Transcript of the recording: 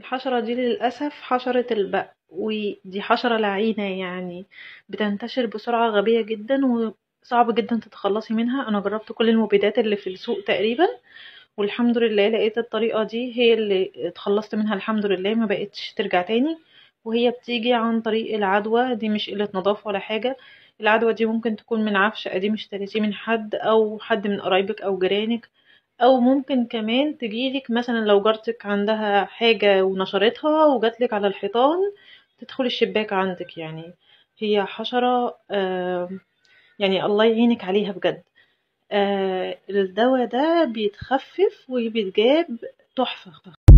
الحشرة دي للأسف حشرة البق ودي حشرة لعينة يعني بتنتشر بسرعة غبية جدا وصعب جدا تتخلصي منها أنا جربت كل المبيدات اللي في السوق تقريبا والحمد لله لقيت الطريقة دي هي اللي اتخلصت منها الحمد لله ما بقتش ترجع تاني وهي بتيجي عن طريق العدوى دي مش قلة نظافة ولا حاجة العدوى دي ممكن تكون من عفش قديم اشتريتيه من حد أو حد من قرايبك أو جيرانك او ممكن كمان تجيلك مثلا لو جارتك عندها حاجة ونشرتها وجاتلك على الحيطان تدخل الشباك عندك يعني هي حشرة آه، يعني الله يعينك عليها بجد آه الدواء ده بيتخفف وبيتجاب تحفة